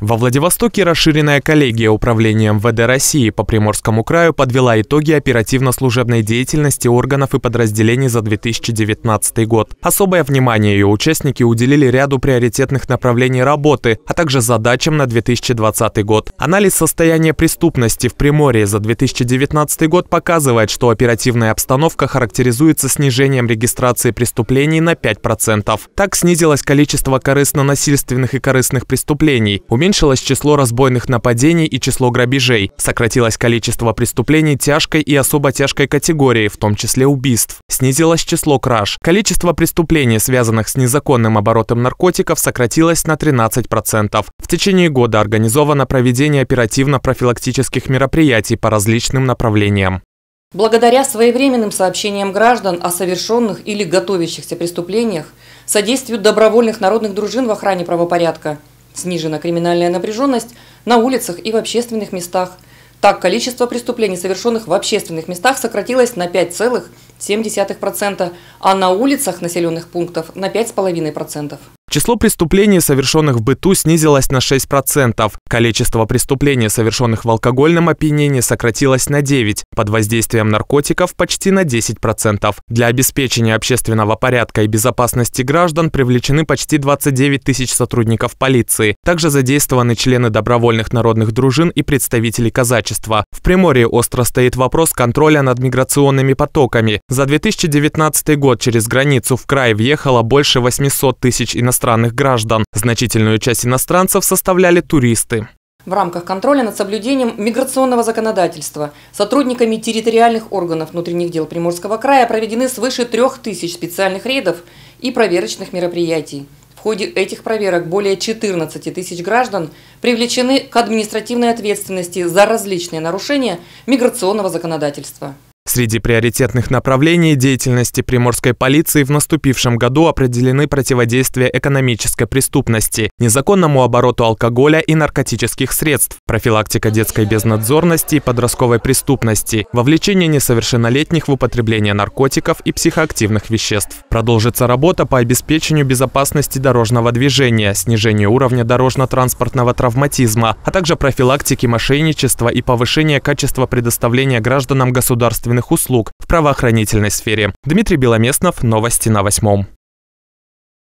Во Владивостоке расширенная коллегия управления МВД России по Приморскому краю подвела итоги оперативно-служебной деятельности органов и подразделений за 2019 год. Особое внимание ее участники уделили ряду приоритетных направлений работы, а также задачам на 2020 год. Анализ состояния преступности в Приморье за 2019 год показывает, что оперативная обстановка характеризуется снижением регистрации преступлений на 5%. Так снизилось количество корыстно-насильственных и корыстных преступлений, Уменьшилось число разбойных нападений и число грабежей. Сократилось количество преступлений тяжкой и особо тяжкой категории, в том числе убийств. Снизилось число краж. Количество преступлений, связанных с незаконным оборотом наркотиков, сократилось на 13%. В течение года организовано проведение оперативно-профилактических мероприятий по различным направлениям. Благодаря своевременным сообщениям граждан о совершенных или готовящихся преступлениях, содействию добровольных народных дружин в охране правопорядка, Снижена криминальная напряженность на улицах и в общественных местах. Так, количество преступлений, совершенных в общественных местах, сократилось на 5,7%, а на улицах населенных пунктов на 5,5%. Число преступлений, совершенных в быту, снизилось на 6%. Количество преступлений, совершенных в алкогольном опьянении, сократилось на 9%, под воздействием наркотиков почти на 10%. Для обеспечения общественного порядка и безопасности граждан привлечены почти 29 тысяч сотрудников полиции. Также задействованы члены добровольных народных дружин и представители казачества. В Приморье остро стоит вопрос контроля над миграционными потоками. За 2019 год через границу в край въехало больше 800 тысяч иностранцев иностранных граждан. Значительную часть иностранцев составляли туристы. В рамках контроля над соблюдением миграционного законодательства сотрудниками территориальных органов внутренних дел Приморского края проведены свыше трех тысяч специальных рейдов и проверочных мероприятий. В ходе этих проверок более 14 тысяч граждан привлечены к административной ответственности за различные нарушения миграционного законодательства. Среди приоритетных направлений деятельности приморской полиции в наступившем году определены противодействие экономической преступности, незаконному обороту алкоголя и наркотических средств, профилактика детской безнадзорности и подростковой преступности, вовлечение несовершеннолетних в употребление наркотиков и психоактивных веществ. Продолжится работа по обеспечению безопасности дорожного движения, снижению уровня дорожно-транспортного травматизма, а также профилактике мошенничества и повышения качества предоставления гражданам государственных социальных услуг в правоохранительной сфере. Дмитрий Беломестнов, новости на восьмом.